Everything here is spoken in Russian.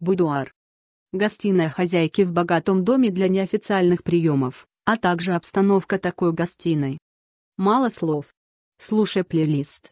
будуар. Гостиная хозяйки в богатом доме для неофициальных приемов, а также обстановка такой гостиной. Мало слов. Слушай плейлист.